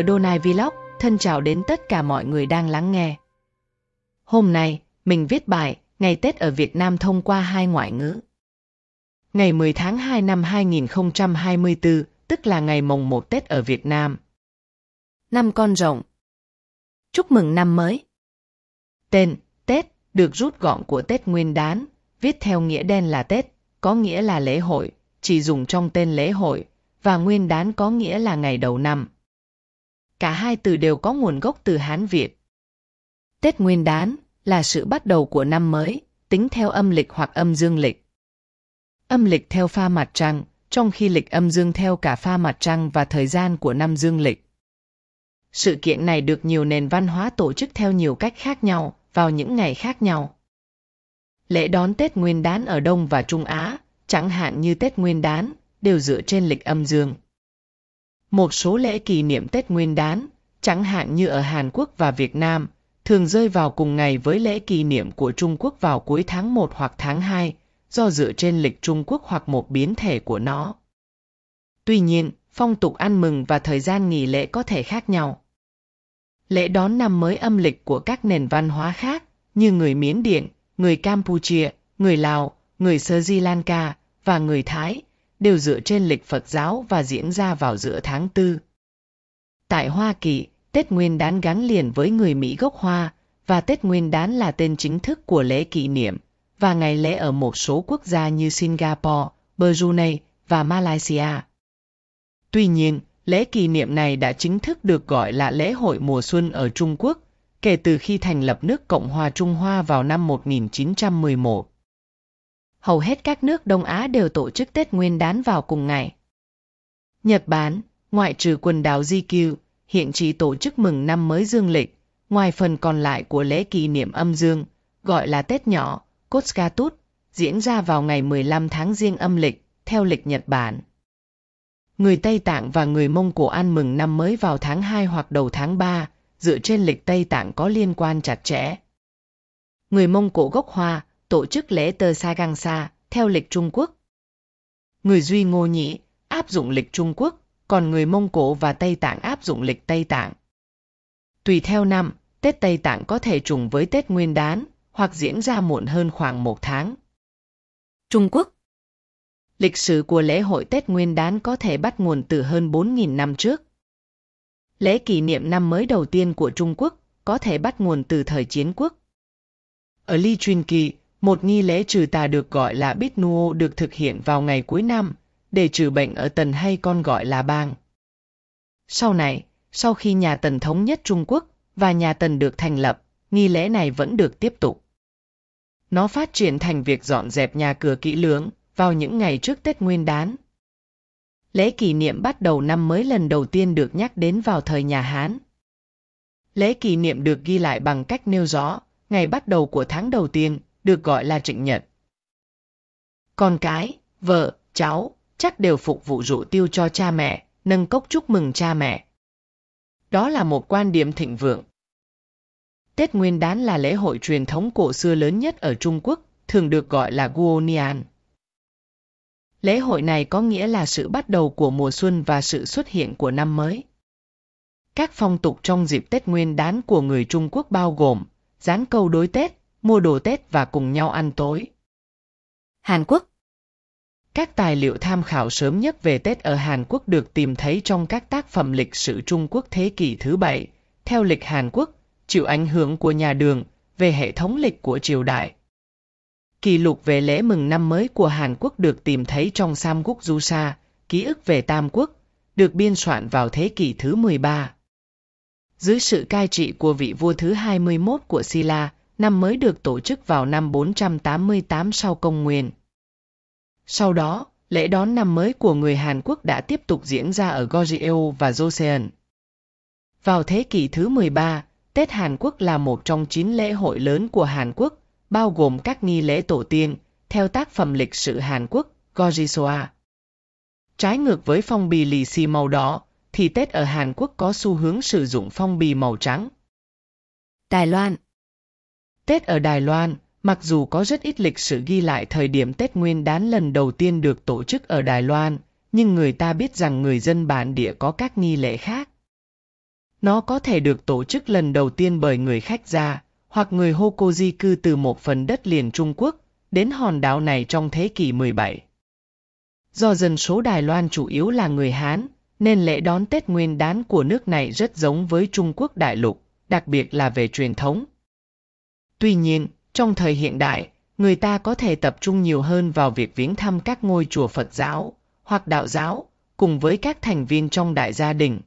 ở Donai Vlog, thân chào đến tất cả mọi người đang lắng nghe. Hôm nay, mình viết bài Ngày Tết ở Việt Nam thông qua hai ngoại ngữ. Ngày 10 tháng 2 năm 2024, tức là ngày mồng 1 Tết ở Việt Nam. Năm con rồng. Chúc mừng năm mới. Tên, Tết, được rút gọn của Tết Nguyên đán, viết theo nghĩa đen là Tết, có nghĩa là lễ hội, chỉ dùng trong tên lễ hội, và Nguyên đán có nghĩa là ngày đầu năm cả hai từ đều có nguồn gốc từ Hán Việt. Tết Nguyên đán là sự bắt đầu của năm mới, tính theo âm lịch hoặc âm dương lịch. Âm lịch theo pha mặt trăng, trong khi lịch âm dương theo cả pha mặt trăng và thời gian của năm dương lịch. Sự kiện này được nhiều nền văn hóa tổ chức theo nhiều cách khác nhau, vào những ngày khác nhau. Lễ đón Tết Nguyên đán ở Đông và Trung Á, chẳng hạn như Tết Nguyên đán, đều dựa trên lịch âm dương. Một số lễ kỷ niệm Tết Nguyên đán, chẳng hạn như ở Hàn Quốc và Việt Nam, thường rơi vào cùng ngày với lễ kỷ niệm của Trung Quốc vào cuối tháng 1 hoặc tháng 2, do dựa trên lịch Trung Quốc hoặc một biến thể của nó. Tuy nhiên, phong tục ăn mừng và thời gian nghỉ lễ có thể khác nhau. Lễ đón năm mới âm lịch của các nền văn hóa khác, như người Miến Điện, người Campuchia, người Lào, người Sri Lanka và người Thái, đều dựa trên lịch Phật giáo và diễn ra vào giữa tháng Tư. Tại Hoa Kỳ, Tết Nguyên đán gắn liền với người Mỹ gốc Hoa, và Tết Nguyên đán là tên chính thức của lễ kỷ niệm, và ngày lễ ở một số quốc gia như Singapore, Brunei và Malaysia. Tuy nhiên, lễ kỷ niệm này đã chính thức được gọi là lễ hội mùa xuân ở Trung Quốc kể từ khi thành lập nước Cộng hòa Trung Hoa vào năm 1911 hầu hết các nước Đông Á đều tổ chức Tết Nguyên đán vào cùng ngày. Nhật Bản, ngoại trừ quần đảo Jikyu, hiện chỉ tổ chức mừng năm mới dương lịch, ngoài phần còn lại của lễ kỷ niệm âm dương, gọi là Tết nhỏ, Kotsukatut, diễn ra vào ngày 15 tháng Giêng âm lịch, theo lịch Nhật Bản. Người Tây Tạng và người Mông Cổ ăn mừng năm mới vào tháng 2 hoặc đầu tháng 3, dựa trên lịch Tây Tạng có liên quan chặt chẽ. Người Mông Cổ gốc Hoa, tổ chức lễ tơ sa Găng sa theo lịch Trung Quốc. Người Duy Ngô Nhĩ áp dụng lịch Trung Quốc, còn người Mông Cổ và Tây Tạng áp dụng lịch Tây Tạng. Tùy theo năm, Tết Tây Tạng có thể trùng với Tết Nguyên đán, hoặc diễn ra muộn hơn khoảng một tháng. Trung Quốc Lịch sử của lễ hội Tết Nguyên đán có thể bắt nguồn từ hơn 4.000 năm trước. Lễ kỷ niệm năm mới đầu tiên của Trung Quốc có thể bắt nguồn từ thời chiến quốc. Ở Ly Truyền Kỳ, một nghi lễ trừ tà được gọi là Bít Nuô được thực hiện vào ngày cuối năm, để trừ bệnh ở Tần hay còn gọi là bang. Sau này, sau khi nhà Tần thống nhất Trung Quốc và nhà Tần được thành lập, nghi lễ này vẫn được tiếp tục. Nó phát triển thành việc dọn dẹp nhà cửa kỹ lưỡng vào những ngày trước Tết Nguyên đán. Lễ kỷ niệm bắt đầu năm mới lần đầu tiên được nhắc đến vào thời nhà Hán. Lễ kỷ niệm được ghi lại bằng cách nêu rõ ngày bắt đầu của tháng đầu tiên được gọi là trịnh nhật. Con cái, vợ, cháu chắc đều phục vụ rượu tiêu cho cha mẹ, nâng cốc chúc mừng cha mẹ. Đó là một quan điểm thịnh vượng. Tết Nguyên đán là lễ hội truyền thống cổ xưa lớn nhất ở Trung Quốc, thường được gọi là Guonian. Lễ hội này có nghĩa là sự bắt đầu của mùa xuân và sự xuất hiện của năm mới. Các phong tục trong dịp Tết Nguyên đán của người Trung Quốc bao gồm dán câu đối Tết, mua đồ Tết và cùng nhau ăn tối. Hàn Quốc Các tài liệu tham khảo sớm nhất về Tết ở Hàn Quốc được tìm thấy trong các tác phẩm lịch sử Trung Quốc thế kỷ thứ bảy. Theo lịch Hàn Quốc, chịu ảnh hưởng của nhà đường về hệ thống lịch của triều đại. Kỷ lục về lễ mừng năm mới của Hàn Quốc được tìm thấy trong Sam Quốc Du Sa, ký ức về Tam Quốc, được biên soạn vào thế kỷ thứ 13. Dưới sự cai trị của vị vua thứ 21 của Silla, năm mới được tổ chức vào năm 488 sau công nguyên. Sau đó, lễ đón năm mới của người Hàn Quốc đã tiếp tục diễn ra ở Goryeo và Joseon. Vào thế kỷ thứ 13, Tết Hàn Quốc là một trong chín lễ hội lớn của Hàn Quốc, bao gồm các nghi lễ tổ tiên, theo tác phẩm lịch sử Hàn Quốc, Gojisoa. Trái ngược với phong bì lì xì màu đỏ, thì Tết ở Hàn Quốc có xu hướng sử dụng phong bì màu trắng. Đài Loan Tết ở Đài Loan, mặc dù có rất ít lịch sử ghi lại thời điểm Tết Nguyên đán lần đầu tiên được tổ chức ở Đài Loan, nhưng người ta biết rằng người dân bản địa có các nghi lễ khác. Nó có thể được tổ chức lần đầu tiên bởi người khách gia, hoặc người hô di cư từ một phần đất liền Trung Quốc, đến hòn đảo này trong thế kỷ 17. Do dân số Đài Loan chủ yếu là người Hán, nên lễ đón Tết Nguyên đán của nước này rất giống với Trung Quốc đại lục, đặc biệt là về truyền thống, Tuy nhiên, trong thời hiện đại, người ta có thể tập trung nhiều hơn vào việc viếng thăm các ngôi chùa Phật giáo hoặc đạo giáo cùng với các thành viên trong đại gia đình.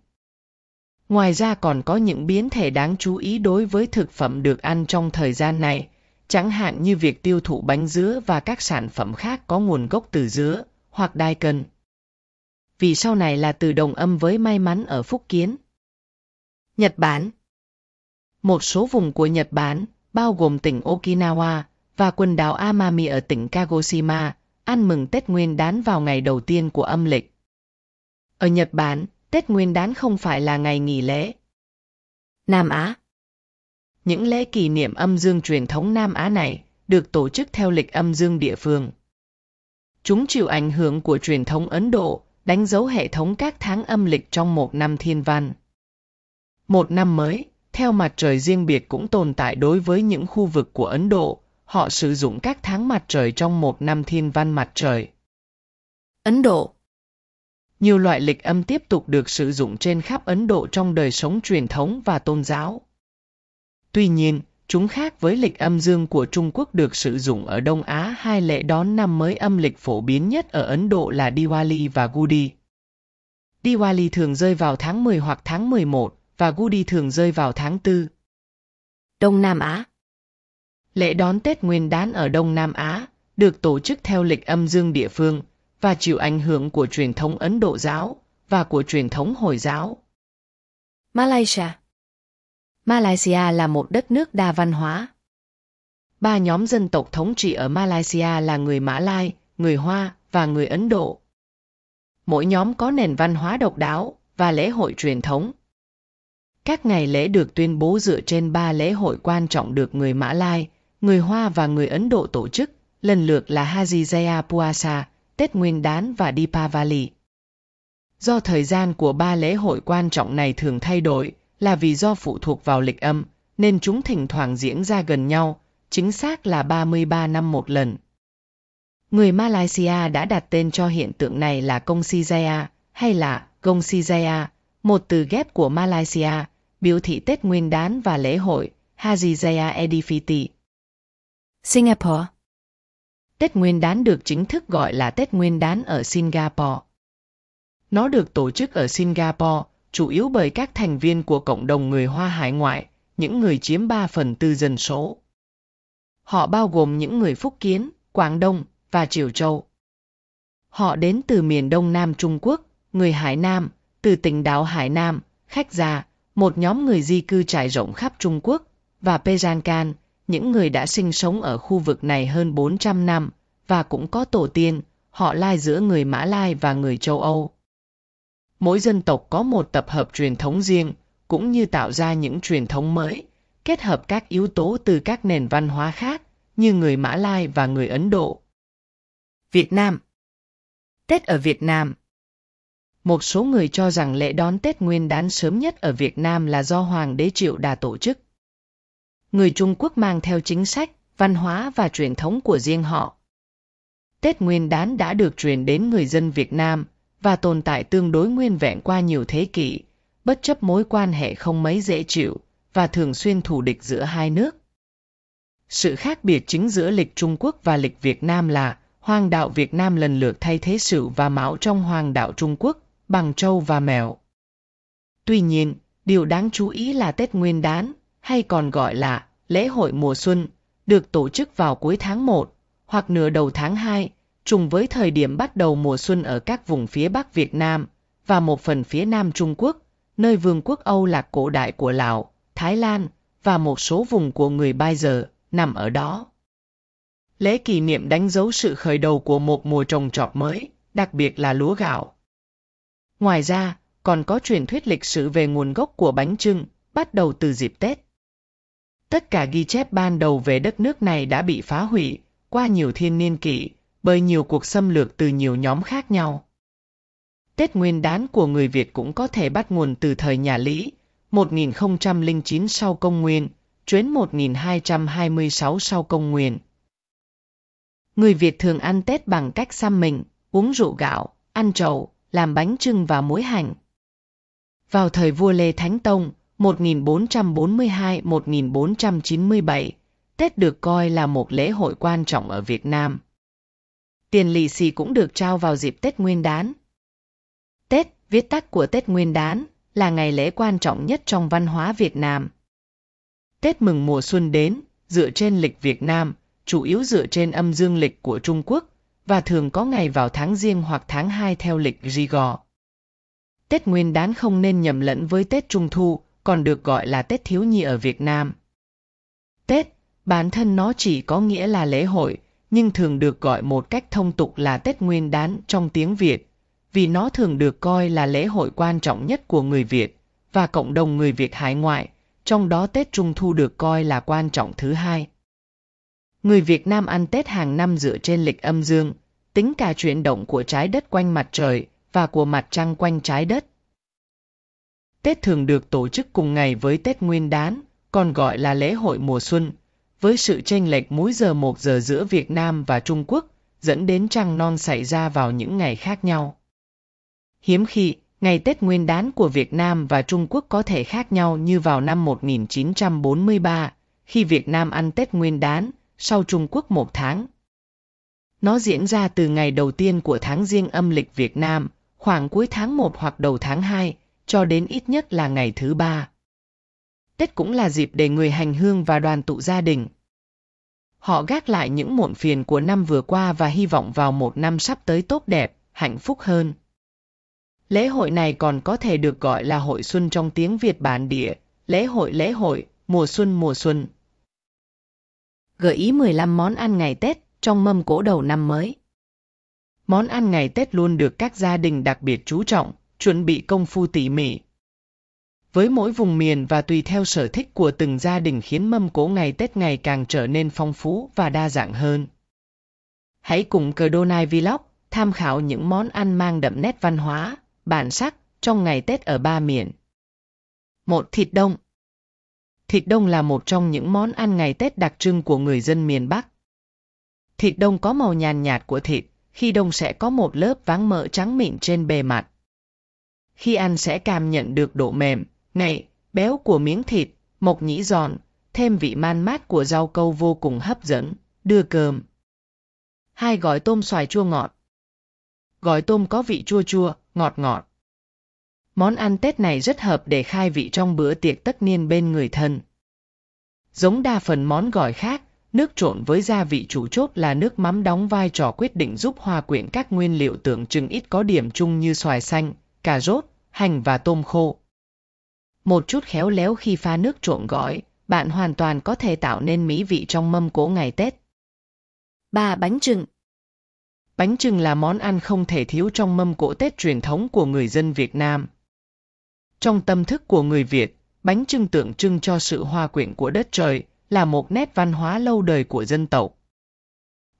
Ngoài ra còn có những biến thể đáng chú ý đối với thực phẩm được ăn trong thời gian này, chẳng hạn như việc tiêu thụ bánh dứa và các sản phẩm khác có nguồn gốc từ dứa hoặc đai cân. Vì sau này là từ đồng âm với may mắn ở Phúc Kiến. Nhật Bản Một số vùng của Nhật Bản bao gồm tỉnh Okinawa và quần đảo Amami ở tỉnh Kagoshima, ăn mừng Tết Nguyên đán vào ngày đầu tiên của âm lịch. Ở Nhật Bản, Tết Nguyên đán không phải là ngày nghỉ lễ. Nam Á Những lễ kỷ niệm âm dương truyền thống Nam Á này được tổ chức theo lịch âm dương địa phương. Chúng chịu ảnh hưởng của truyền thống Ấn Độ, đánh dấu hệ thống các tháng âm lịch trong một năm thiên văn. Một năm mới theo mặt trời riêng biệt cũng tồn tại đối với những khu vực của Ấn Độ, họ sử dụng các tháng mặt trời trong một năm thiên văn mặt trời. Ấn Độ Nhiều loại lịch âm tiếp tục được sử dụng trên khắp Ấn Độ trong đời sống truyền thống và tôn giáo. Tuy nhiên, chúng khác với lịch âm dương của Trung Quốc được sử dụng ở Đông Á hai lễ đón năm mới âm lịch phổ biến nhất ở Ấn Độ là Diwali và Gudi. Diwali thường rơi vào tháng 10 hoặc tháng 11, và Goody thường rơi vào tháng tư. Đông Nam Á Lễ đón Tết Nguyên đán ở Đông Nam Á được tổ chức theo lịch âm dương địa phương và chịu ảnh hưởng của truyền thống Ấn Độ giáo và của truyền thống Hồi giáo. Malaysia Malaysia là một đất nước đa văn hóa. Ba nhóm dân tộc thống trị ở Malaysia là người Mã Lai, người Hoa và người Ấn Độ. Mỗi nhóm có nền văn hóa độc đáo và lễ hội truyền thống. Các ngày lễ được tuyên bố dựa trên ba lễ hội quan trọng được người Mã Lai, người Hoa và người Ấn Độ tổ chức, lần lượt là Haji Jaya Puasa, Tết Nguyên Đán và Deepavali. Do thời gian của ba lễ hội quan trọng này thường thay đổi, là vì do phụ thuộc vào lịch âm, nên chúng thỉnh thoảng diễn ra gần nhau, chính xác là 33 năm một lần. Người Malaysia đã đặt tên cho hiện tượng này là Công Si Jaya hay là Gong Si Jaya, một từ ghép của Malaysia, biểu thị Tết Nguyên đán và lễ hội Haji Jaya Edifiti. Singapore Tết Nguyên đán được chính thức gọi là Tết Nguyên đán ở Singapore. Nó được tổ chức ở Singapore, chủ yếu bởi các thành viên của cộng đồng người Hoa hải ngoại, những người chiếm 3 phần tư dân số. Họ bao gồm những người Phúc Kiến, Quảng Đông và Triều Châu. Họ đến từ miền Đông Nam Trung Quốc, người Hải Nam, từ tỉnh đảo Hải Nam, khách già, một nhóm người di cư trải rộng khắp Trung Quốc và Pejankan, những người đã sinh sống ở khu vực này hơn 400 năm và cũng có tổ tiên, họ lai giữa người Mã Lai và người châu Âu. Mỗi dân tộc có một tập hợp truyền thống riêng, cũng như tạo ra những truyền thống mới, kết hợp các yếu tố từ các nền văn hóa khác, như người Mã Lai và người Ấn Độ. Việt Nam Tết ở Việt Nam một số người cho rằng lễ đón Tết Nguyên đán sớm nhất ở Việt Nam là do Hoàng đế Triệu Đà tổ chức. Người Trung Quốc mang theo chính sách, văn hóa và truyền thống của riêng họ. Tết Nguyên đán đã được truyền đến người dân Việt Nam và tồn tại tương đối nguyên vẹn qua nhiều thế kỷ, bất chấp mối quan hệ không mấy dễ chịu và thường xuyên thù địch giữa hai nước. Sự khác biệt chính giữa lịch Trung Quốc và lịch Việt Nam là Hoàng đạo Việt Nam lần lượt thay thế Sử và Mão trong Hoàng đạo Trung Quốc bằng trâu và mèo. Tuy nhiên, điều đáng chú ý là Tết Nguyên đán, hay còn gọi là lễ hội mùa xuân, được tổ chức vào cuối tháng 1 hoặc nửa đầu tháng 2, trùng với thời điểm bắt đầu mùa xuân ở các vùng phía Bắc Việt Nam và một phần phía Nam Trung Quốc, nơi vương quốc Âu lạc cổ đại của Lào, Thái Lan và một số vùng của người Bai giờ nằm ở đó. Lễ kỷ niệm đánh dấu sự khởi đầu của một mùa trồng trọt mới, đặc biệt là lúa gạo. Ngoài ra, còn có truyền thuyết lịch sử về nguồn gốc của bánh trưng, bắt đầu từ dịp Tết. Tất cả ghi chép ban đầu về đất nước này đã bị phá hủy qua nhiều thiên niên kỷ bởi nhiều cuộc xâm lược từ nhiều nhóm khác nhau. Tết nguyên đán của người Việt cũng có thể bắt nguồn từ thời nhà Lý, 1009 sau công nguyên, chuyến 1226 sau công nguyên. Người Việt thường ăn Tết bằng cách xăm mình, uống rượu gạo, ăn trầu, làm bánh trưng và muối hạnh. Vào thời vua Lê Thánh Tông 1442-1497, Tết được coi là một lễ hội quan trọng ở Việt Nam. Tiền lì xì cũng được trao vào dịp Tết Nguyên đán. Tết, viết tắt của Tết Nguyên đán, là ngày lễ quan trọng nhất trong văn hóa Việt Nam. Tết mừng mùa xuân đến, dựa trên lịch Việt Nam, chủ yếu dựa trên âm dương lịch của Trung Quốc, và thường có ngày vào tháng riêng hoặc tháng 2 theo lịch Rigor. Tết Nguyên đán không nên nhầm lẫn với Tết Trung thu, còn được gọi là Tết thiếu nhi ở Việt Nam. Tết, bản thân nó chỉ có nghĩa là lễ hội, nhưng thường được gọi một cách thông tục là Tết Nguyên đán trong tiếng Việt, vì nó thường được coi là lễ hội quan trọng nhất của người Việt và cộng đồng người Việt hải ngoại, trong đó Tết Trung thu được coi là quan trọng thứ hai. Người Việt Nam ăn Tết hàng năm dựa trên lịch âm dương, tính cả chuyển động của trái đất quanh mặt trời và của mặt trăng quanh trái đất. Tết thường được tổ chức cùng ngày với Tết Nguyên đán, còn gọi là lễ hội mùa xuân, với sự chênh lệch mỗi giờ một giờ giữa Việt Nam và Trung Quốc, dẫn đến trăng non xảy ra vào những ngày khác nhau. Hiếm khi, ngày Tết Nguyên đán của Việt Nam và Trung Quốc có thể khác nhau như vào năm 1943, khi Việt Nam ăn Tết Nguyên đán, sau Trung Quốc một tháng. Nó diễn ra từ ngày đầu tiên của tháng riêng âm lịch Việt Nam, khoảng cuối tháng 1 hoặc đầu tháng 2, cho đến ít nhất là ngày thứ ba. Tết cũng là dịp để người hành hương và đoàn tụ gia đình. Họ gác lại những muộn phiền của năm vừa qua và hy vọng vào một năm sắp tới tốt đẹp, hạnh phúc hơn. Lễ hội này còn có thể được gọi là hội xuân trong tiếng Việt bản địa, lễ hội lễ hội, mùa xuân mùa xuân gợi ý 15 món ăn ngày Tết trong mâm cỗ đầu năm mới. Món ăn ngày Tết luôn được các gia đình đặc biệt chú trọng, chuẩn bị công phu tỉ mỉ. Với mỗi vùng miền và tùy theo sở thích của từng gia đình khiến mâm cỗ ngày Tết ngày càng trở nên phong phú và đa dạng hơn. Hãy cùng Cardonai Vlog tham khảo những món ăn mang đậm nét văn hóa, bản sắc trong ngày Tết ở ba miền. một Thịt đông Thịt đông là một trong những món ăn ngày Tết đặc trưng của người dân miền Bắc. Thịt đông có màu nhàn nhạt của thịt, khi đông sẽ có một lớp váng mỡ trắng mịn trên bề mặt. Khi ăn sẽ cảm nhận được độ mềm, ngậy, béo của miếng thịt, mộc nhĩ giòn, thêm vị man mát của rau câu vô cùng hấp dẫn, đưa cơm. Hai gói tôm xoài chua ngọt. Gói tôm có vị chua chua, ngọt ngọt món ăn Tết này rất hợp để khai vị trong bữa tiệc tất niên bên người thân. Giống đa phần món gỏi khác, nước trộn với gia vị chủ chốt là nước mắm đóng vai trò quyết định giúp hòa quyện các nguyên liệu tưởng chừng ít có điểm chung như xoài xanh, cà rốt, hành và tôm khô. Một chút khéo léo khi pha nước trộn gỏi, bạn hoàn toàn có thể tạo nên mỹ vị trong mâm cỗ ngày Tết. 3. Bánh trưng Bánh trưng là món ăn không thể thiếu trong mâm cỗ Tết truyền thống của người dân Việt Nam. Trong tâm thức của người Việt, bánh trưng tượng trưng cho sự hòa quyện của đất trời, là một nét văn hóa lâu đời của dân tộc.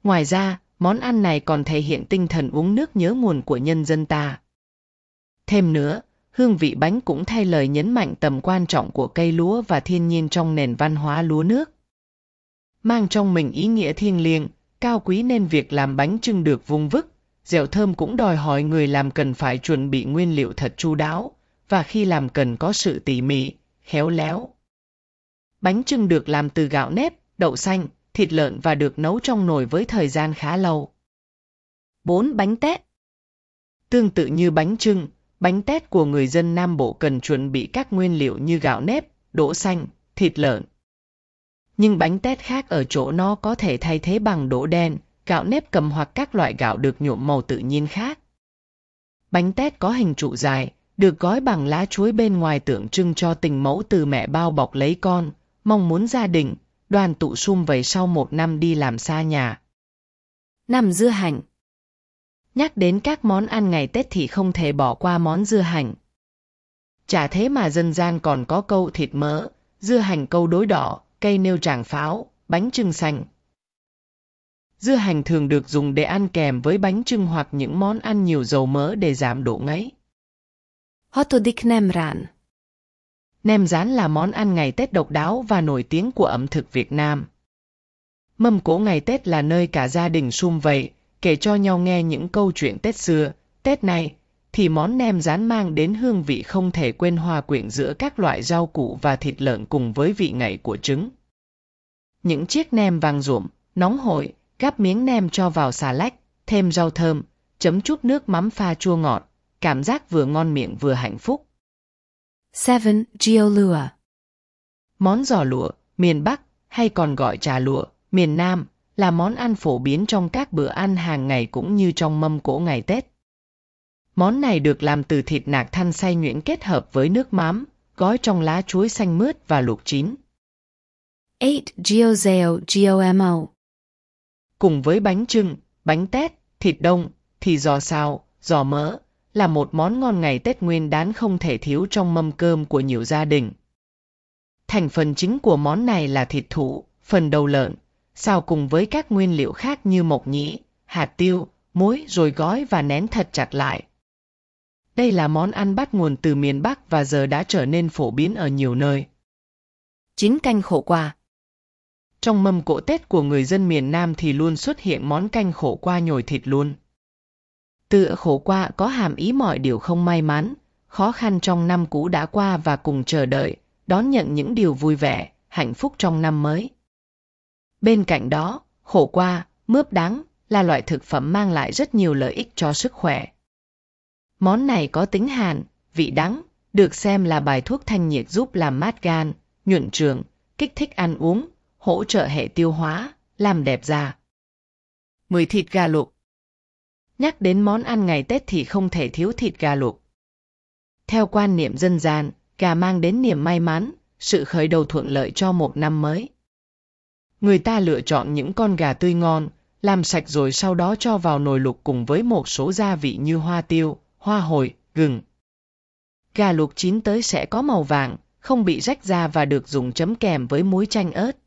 Ngoài ra, món ăn này còn thể hiện tinh thần uống nước nhớ nguồn của nhân dân ta. Thêm nữa, hương vị bánh cũng thay lời nhấn mạnh tầm quan trọng của cây lúa và thiên nhiên trong nền văn hóa lúa nước. Mang trong mình ý nghĩa thiêng liêng, cao quý nên việc làm bánh trưng được vung vức, dẻo thơm cũng đòi hỏi người làm cần phải chuẩn bị nguyên liệu thật chu đáo, và khi làm cần có sự tỉ mỉ, khéo léo. Bánh trưng được làm từ gạo nếp, đậu xanh, thịt lợn và được nấu trong nồi với thời gian khá lâu. 4. Bánh tét Tương tự như bánh trưng, bánh tét của người dân Nam Bộ cần chuẩn bị các nguyên liệu như gạo nếp, đỗ xanh, thịt lợn. Nhưng bánh tét khác ở chỗ nó có thể thay thế bằng đỗ đen, gạo nếp cầm hoặc các loại gạo được nhuộm màu tự nhiên khác. Bánh tét có hình trụ dài, được gói bằng lá chuối bên ngoài tượng trưng cho tình mẫu từ mẹ bao bọc lấy con, mong muốn gia đình, đoàn tụ sum vầy sau một năm đi làm xa nhà. Năm dưa hành Nhắc đến các món ăn ngày Tết thì không thể bỏ qua món dưa hành. Chả thế mà dân gian còn có câu thịt mỡ, dưa hành câu đối đỏ, cây nêu tràng pháo, bánh trưng xanh. Dưa hành thường được dùng để ăn kèm với bánh trưng hoặc những món ăn nhiều dầu mỡ để giảm độ ngấy. Hatodik rán. Nem rán là món ăn ngày Tết độc đáo và nổi tiếng của ẩm thực Việt Nam. Mâm cỗ ngày Tết là nơi cả gia đình sum vầy, kể cho nhau nghe những câu chuyện Tết xưa, Tết nay, thì món nem rán mang đến hương vị không thể quên hòa quyện giữa các loại rau củ và thịt lợn cùng với vị ngậy của trứng. Những chiếc nem vàng ruộm, nóng hổi, gắp miếng nem cho vào xà lách, thêm rau thơm, chấm chút nước mắm pha chua ngọt, Cảm giác vừa ngon miệng vừa hạnh phúc. 7. Gio Lua, Món giò lụa, miền Bắc, hay còn gọi trà lụa, miền Nam, là món ăn phổ biến trong các bữa ăn hàng ngày cũng như trong mâm cỗ ngày Tết. Món này được làm từ thịt nạc than xay nhuyễn kết hợp với nước mắm, gói trong lá chuối xanh mướt và luộc chín. 8. Gio Giomo Cùng với bánh trưng, bánh tét, thịt đông, thì giò xào, giò mỡ, là một món ngon ngày Tết Nguyên đán không thể thiếu trong mâm cơm của nhiều gia đình. Thành phần chính của món này là thịt thủ, phần đầu lợn, xào cùng với các nguyên liệu khác như mộc nhĩ, hạt tiêu, muối rồi gói và nén thật chặt lại. Đây là món ăn bắt nguồn từ miền Bắc và giờ đã trở nên phổ biến ở nhiều nơi. Chín canh khổ qua Trong mâm cỗ Tết của người dân miền Nam thì luôn xuất hiện món canh khổ qua nhồi thịt luôn. Tựa khổ qua có hàm ý mọi điều không may mắn, khó khăn trong năm cũ đã qua và cùng chờ đợi, đón nhận những điều vui vẻ, hạnh phúc trong năm mới. Bên cạnh đó, khổ qua, mướp đắng là loại thực phẩm mang lại rất nhiều lợi ích cho sức khỏe. Món này có tính hàn, vị đắng, được xem là bài thuốc thanh nhiệt giúp làm mát gan, nhuận trường, kích thích ăn uống, hỗ trợ hệ tiêu hóa, làm đẹp da. 10 thịt gà luộc Nhắc đến món ăn ngày Tết thì không thể thiếu thịt gà luộc. Theo quan niệm dân gian, gà mang đến niềm may mắn, sự khởi đầu thuận lợi cho một năm mới. Người ta lựa chọn những con gà tươi ngon, làm sạch rồi sau đó cho vào nồi luộc cùng với một số gia vị như hoa tiêu, hoa hồi, gừng. Gà luộc chín tới sẽ có màu vàng, không bị rách ra và được dùng chấm kèm với muối chanh ớt.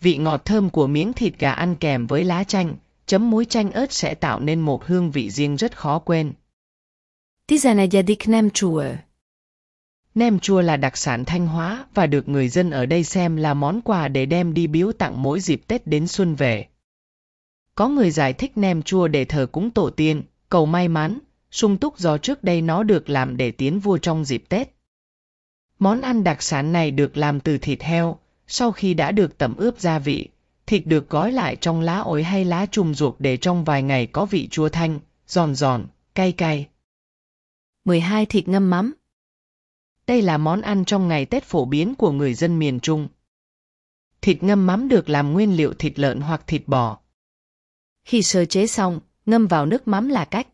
Vị ngọt thơm của miếng thịt gà ăn kèm với lá chanh, chấm muối chanh ớt sẽ tạo nên một hương vị riêng rất khó quên. 11. Nem chua Nem chua là đặc sản Thanh Hóa và được người dân ở đây xem là món quà để đem đi biếu tặng mỗi dịp Tết đến xuân về. Có người giải thích nem chua để thờ cúng tổ tiên, cầu may mắn, sung túc do trước đây nó được làm để tiến vua trong dịp Tết. Món ăn đặc sản này được làm từ thịt heo, sau khi đã được tẩm ướp gia vị, Thịt được gói lại trong lá ổi hay lá trùm ruột để trong vài ngày có vị chua thanh, giòn giòn, cay cay. 12. Thịt ngâm mắm Đây là món ăn trong ngày Tết phổ biến của người dân miền Trung. Thịt ngâm mắm được làm nguyên liệu thịt lợn hoặc thịt bò. Khi sơ chế xong, ngâm vào nước mắm là cách.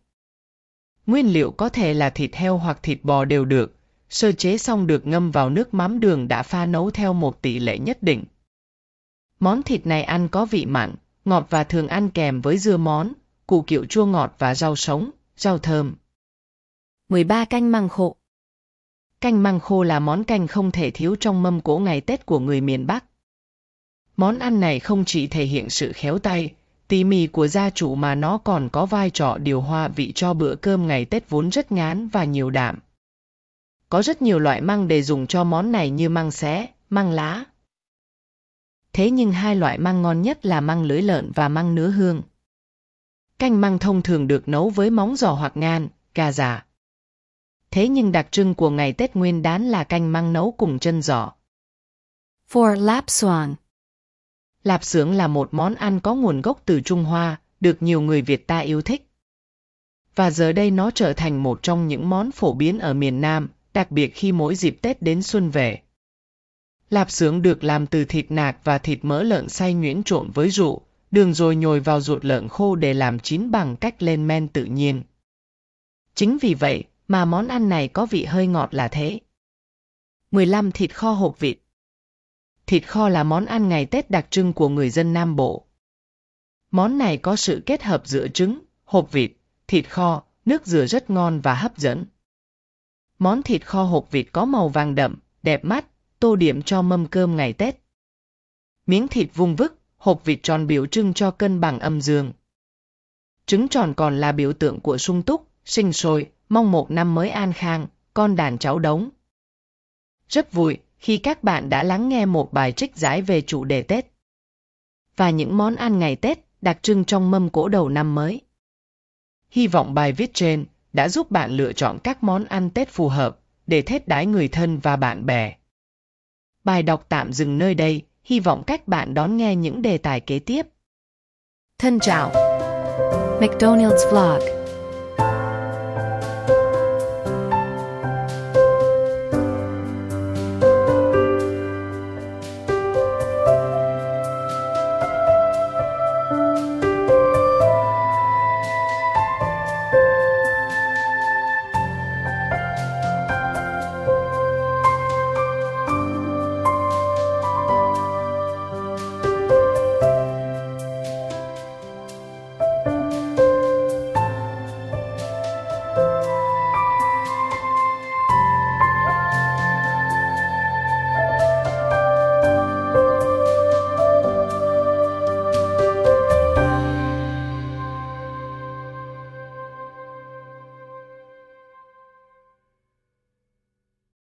Nguyên liệu có thể là thịt heo hoặc thịt bò đều được, sơ chế xong được ngâm vào nước mắm đường đã pha nấu theo một tỷ lệ nhất định. Món thịt này ăn có vị mặn, ngọt và thường ăn kèm với dưa món, củ kiệu chua ngọt và rau sống, rau thơm. 13. Canh măng khô Canh măng khô là món canh không thể thiếu trong mâm cỗ ngày Tết của người miền Bắc. Món ăn này không chỉ thể hiện sự khéo tay, tỉ mỉ của gia chủ mà nó còn có vai trò điều hòa vị cho bữa cơm ngày Tết vốn rất ngán và nhiều đạm. Có rất nhiều loại măng để dùng cho món này như măng xé, măng lá, thế nhưng hai loại măng ngon nhất là măng lưỡi lợn và măng nứa hương. Canh măng thông thường được nấu với móng giò hoặc ngan, gà giả. Thế nhưng đặc trưng của ngày Tết Nguyên đán là canh măng nấu cùng chân giò. For lạp swan. Lạp xưởng là một món ăn có nguồn gốc từ Trung Hoa, được nhiều người Việt ta yêu thích. Và giờ đây nó trở thành một trong những món phổ biến ở miền Nam, đặc biệt khi mỗi dịp Tết đến xuân về. Lạp xưởng được làm từ thịt nạc và thịt mỡ lợn xay nhuyễn trộn với rượu, đường rồi nhồi vào ruột lợn khô để làm chín bằng cách lên men tự nhiên. Chính vì vậy mà món ăn này có vị hơi ngọt là thế. 15. Thịt kho hộp vịt Thịt kho là món ăn ngày Tết đặc trưng của người dân Nam Bộ. Món này có sự kết hợp giữa trứng, hộp vịt, thịt kho, nước dừa rất ngon và hấp dẫn. Món thịt kho hộp vịt có màu vàng đậm, đẹp mắt, tô điểm cho mâm cơm ngày Tết. Miếng thịt vung vức, hộp vịt tròn biểu trưng cho cân bằng âm dương. Trứng tròn còn là biểu tượng của sung túc, sinh sôi, mong một năm mới an khang, con đàn cháu đống. Rất vui khi các bạn đã lắng nghe một bài trích giải về chủ đề Tết và những món ăn ngày Tết đặc trưng trong mâm cỗ đầu năm mới. Hy vọng bài viết trên đã giúp bạn lựa chọn các món ăn Tết phù hợp để thết đái người thân và bạn bè. Bài đọc tạm dừng nơi đây, hy vọng các bạn đón nghe những đề tài kế tiếp. Thân chào! McDonald's Vlog